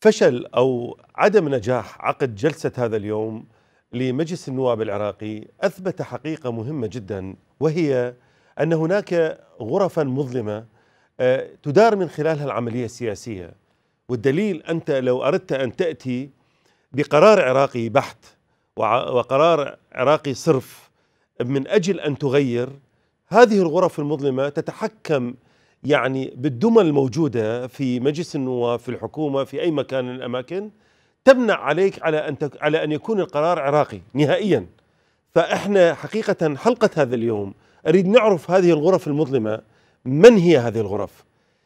فشل او عدم نجاح عقد جلسه هذا اليوم لمجلس النواب العراقي اثبت حقيقه مهمه جدا وهي ان هناك غرفا مظلمه آه، تدار من خلالها العمليه السياسيه والدليل انت لو اردت ان تاتي بقرار عراقي بحت وقرار عراقي صرف من اجل ان تغير هذه الغرف المظلمه تتحكم يعني بالدمى الموجودة في مجلس النواب في الحكومة في أي مكان من الأماكن تمنع عليك على أن تك على أن يكون القرار عراقي نهائيا فإحنا حقيقة حلقة هذا اليوم أريد نعرف هذه الغرف المظلمة من هي هذه الغرف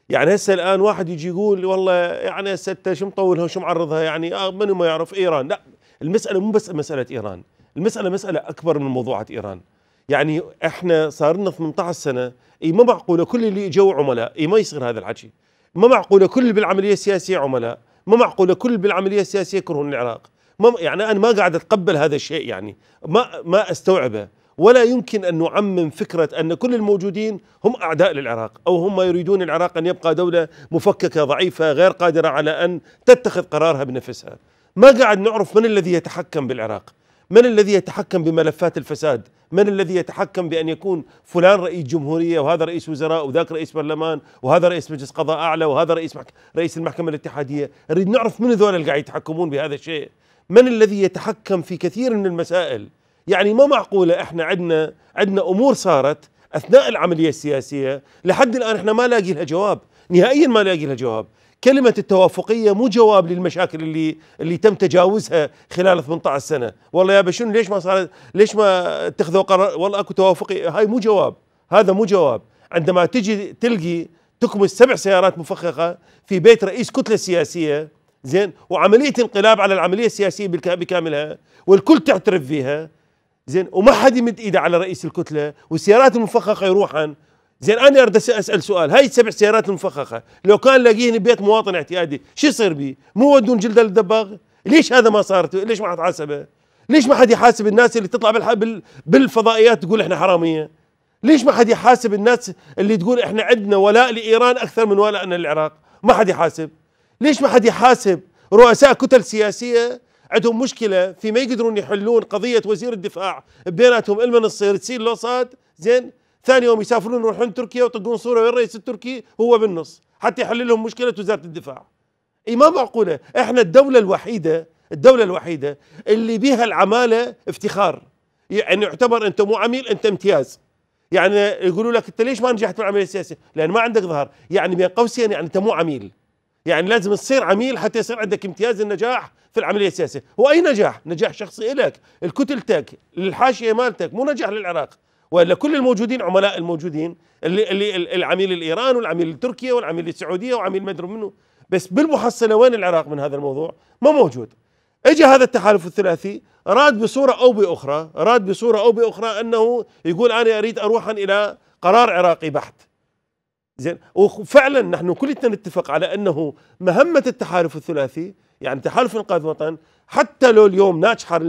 يعني هسه الآن واحد يجي يقول والله يعني ستة شو مطولها وشو معرضها يعني آه منو ما يعرف إيران لا المسألة مو بس مسألة إيران المسألة مسألة أكبر من موضوعة إيران يعني احنا صار لنا 18 سنه اي ما معقوله كل اللي اجوا عملاء اي ما يصير هذا الحكي ما معقوله كل اللي بالعمليه السياسيه عملاء ما معقوله كل بالعمليه السياسيه يكرهون العراق ما يعني انا ما قاعد اتقبل هذا الشيء يعني ما ما استوعبه ولا يمكن ان نعمم فكره ان كل الموجودين هم اعداء للعراق او هم يريدون العراق ان يبقى دوله مفككه ضعيفه غير قادره على ان تتخذ قرارها بنفسها ما قاعد نعرف من الذي يتحكم بالعراق من الذي يتحكم بملفات الفساد من الذي يتحكم بأن يكون فلان رئيس جمهورية وهذا رئيس وزراء وذاك رئيس برلمان وهذا رئيس مجلس قضاء أعلى وهذا رئيس محك... رئيس المحكمة الاتحادية نريد نعرف من هذول اللي قاعد يتحكمون بهذا الشيء من الذي يتحكم في كثير من المسائل يعني ما معقولة احنا عندنا عندنا أمور صارت أثناء العملية السياسية لحد الآن احنا ما لاقي لها جواب نهائيا ما لاقي لها جواب كلمة التوافقية مو جواب للمشاكل اللي اللي تم تجاوزها خلال 18 سنة، والله يا بشون ليش ما صارت ليش ما اتخذوا قرار والله اكو توافقية، هاي مو جواب، هذا مو جواب، عندما تجي تلقي تكمس سبع سيارات مفخخة في بيت رئيس كتلة سياسية زين وعملية انقلاب على العملية السياسية بكاملها والكل تعترف فيها زين وما حد يمد ايده على رئيس الكتلة والسيارات المفخخة يروحن زين انا اريد اسال سؤال هاي السبع سيارات المفخخه لو كان لاقيني ببيت مواطن اعتيادي شو يصير بيه؟ مو ودون جلده للدباغ؟ ليش هذا ما صار؟ ليش ما حد حاسبه؟ ليش ما حد يحاسب الناس اللي تطلع بالفضائيات تقول احنا حراميه؟ ليش ما حد يحاسب الناس اللي تقول احنا عندنا ولاء لايران اكثر من ولائنا للعراق؟ ما حد يحاسب. ليش ما حد يحاسب رؤساء كتل سياسيه عندهم مشكله في ما يقدرون يحلون قضيه وزير الدفاع بيناتهم المن الصير تصير لوصاد زين ثاني يوم يسافرون يروحون تركيا ويطقون صوره وين الرئيس التركي هو بالنص حتى يحل لهم مشكله وزاره الدفاع اي ما معقوله احنا الدوله الوحيده الدوله الوحيده اللي بها العماله افتخار يعني يعتبر انت مو عميل انت امتياز يعني يقولوا لك انت ليش ما نجحت بالعمليه السياسيه؟ لان ما عندك ظهر، يعني بين قوسين يعني انت مو عميل. يعني لازم تصير عميل حتى يصير عندك امتياز النجاح في العمليه السياسيه، واي نجاح؟ نجاح شخصي لك، الكتلتك، الحاشيه مالتك، مو نجاح للعراق، ولا كل الموجودين عملاء الموجودين اللي, اللي العميل الايراني والعميل التركي والعميل السعوديه وعميل مدري منه بس بالمحصله وين العراق من هذا الموضوع؟ ما موجود. اجى هذا التحالف الثلاثي راد بصوره او باخرى، راد بصوره او باخرى انه يقول انا اريد اروحا الى قرار عراقي بحت. زين وفعلا نحن كلنا نتفق على انه مهمه التحالف الثلاثي يعني تحالف انقاذ وطن حتى لو اليوم ناجحه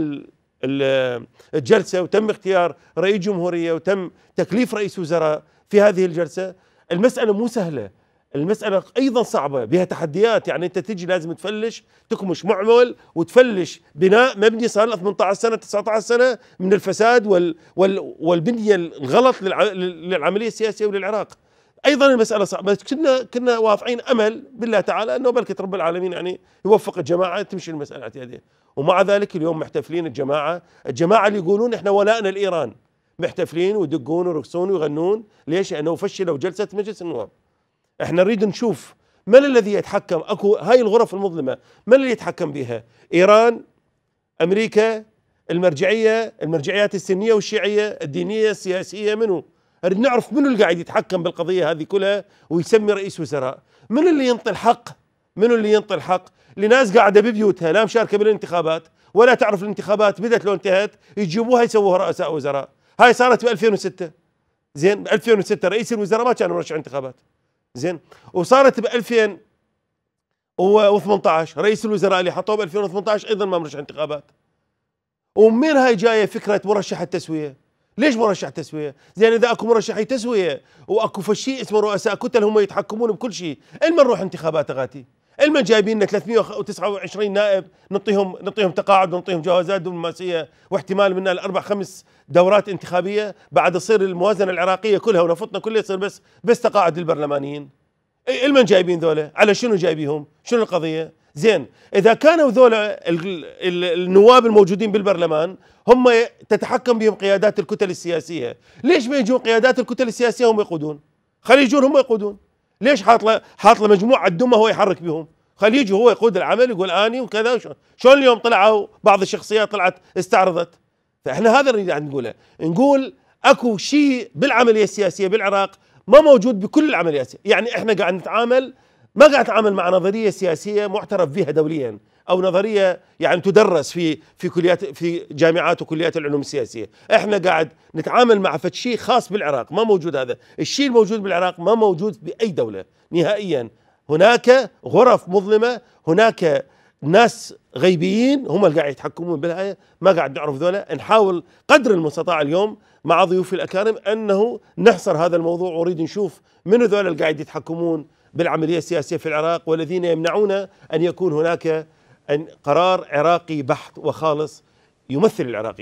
الجلسة وتم اختيار رئيس جمهورية وتم تكليف رئيس وزراء في هذه الجلسة المسألة مو سهلة المسألة أيضا صعبة بها تحديات يعني أنت تجي لازم تفلش تكمش معمل وتفلش بناء مبني صار له 18 سنة 19 سنة من الفساد وال وال والبنية الغلط للعملية السياسية وللعراق ايضا المساله صعبه بس كنا كنا واضعين امل بالله تعالى انه بركه رب العالمين يعني يوفق الجماعه تمشي المساله اعتياديه ومع ذلك اليوم محتفلين الجماعة الجماعة اللي يقولون احنا ولائنا لإيران محتفلين ويدقون ويرقصون ويغنون ليش؟ لأنه فشلوا جلسة مجلس النواب احنا نريد نشوف من الذي يتحكم اكو هاي الغرف المظلمة من اللي يتحكم بها؟ إيران أمريكا المرجعية المرجعيات السنية والشيعية الدينية السياسية منو؟ نريد نعرف منو اللي قاعد يتحكم بالقضية هذه كلها ويسمي رئيس وزراء من اللي ينطي الحق منو اللي ينطي الحق لناس قاعده ببيوتها لا مشاركه بالانتخابات ولا تعرف الانتخابات بدت لو انتهت يجيبوها يسووها رؤساء وزراء هاي صارت ب 2006 زين ب 2006 رئيس الوزراء ما كان مرشح انتخابات زين وصارت ب 2018 رئيس الوزراء اللي حطوه ب 2018 ايضا ما مرشح انتخابات ومن هاي جايه فكره مرشح التسويه ليش مرشح تسويه؟ زين اذا اكو مرشحي تسويه واكو فشي اسمه رؤساء كتل هم يتحكمون بكل شيء، المن نروح انتخابات اغاتي؟ المن جايبين لنا 329 نائب نعطيهم نعطيهم تقاعد ونعطيهم جوازات دبلوماسيه واحتمال منا الاربع خمس دورات انتخابيه بعد تصير الموازنه العراقيه كلها ونفطنا كلها يصير بس بس تقاعد للبرلمانيين المن جايبين ذولا على شنو جايبيهم شنو القضيه زين اذا كانوا ذولا النواب الموجودين بالبرلمان هم تتحكم بهم قيادات الكتل السياسيه ليش ما يجون قيادات الكتل السياسيه هم يقودون خلي يجون هم يقودون ليش حاط له حاط له مجموعه دمى هو يحرك بهم خليه يجي هو يقود العمل يقول اني وكذا شلون اليوم طلعوا بعض الشخصيات طلعت استعرضت فاحنا هذا اللي قاعد نقوله نقول اكو شيء بالعمليه السياسيه بالعراق ما موجود بكل العمليات يعني احنا قاعد نتعامل ما قاعد نتعامل مع نظريه سياسيه معترف بها دوليا او نظريه يعني تدرس في في كليات في جامعات وكليات العلوم السياسيه، احنا قاعد نتعامل مع فد شيء خاص بالعراق ما موجود هذا، الشيء الموجود بالعراق ما موجود باي دوله نهائيا، هناك غرف مظلمه، هناك ناس غيبيين هم اللي قاعد يتحكمون بالهاية ما قاعد نعرف ذولا نحاول قدر المستطاع اليوم مع ضيوفي الأكارم أنه نحصر هذا الموضوع ونريد نشوف من ذولا اللي قاعد يتحكمون بالعملية السياسية في العراق والذين يمنعون أن يكون هناك أن قرار عراقي بحت وخالص يمثل العراقيين